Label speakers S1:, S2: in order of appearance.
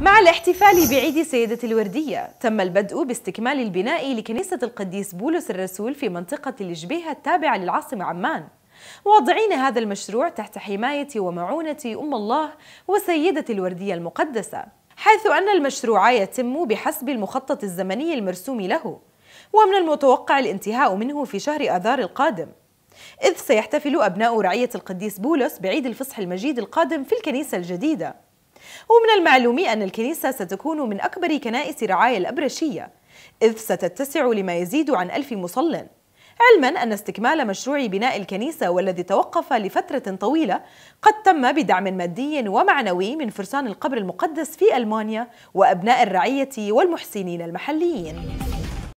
S1: مع الاحتفال بعيد سيدة الوردية تم البدء باستكمال البناء لكنيسة القديس بولس الرسول في منطقة الجبيهة التابعة للعاصمة عمان واضعين هذا المشروع تحت حماية ومعونة أم الله وسيدة الوردية المقدسة حيث أن المشروع يتم بحسب المخطط الزمني المرسوم له ومن المتوقع الانتهاء منه في شهر آذار القادم إذ سيحتفل أبناء رعية القديس بولس بعيد الفصح المجيد القادم في الكنيسة الجديدة ومن المعلوم أن الكنيسة ستكون من أكبر كنائس رعاية الأبرشية إذ ستتسع لما يزيد عن ألف مصل علما أن استكمال مشروع بناء الكنيسة والذي توقف لفترة طويلة قد تم بدعم مادي ومعنوي من فرسان القبر المقدس في ألمانيا وأبناء الرعية والمحسنين المحليين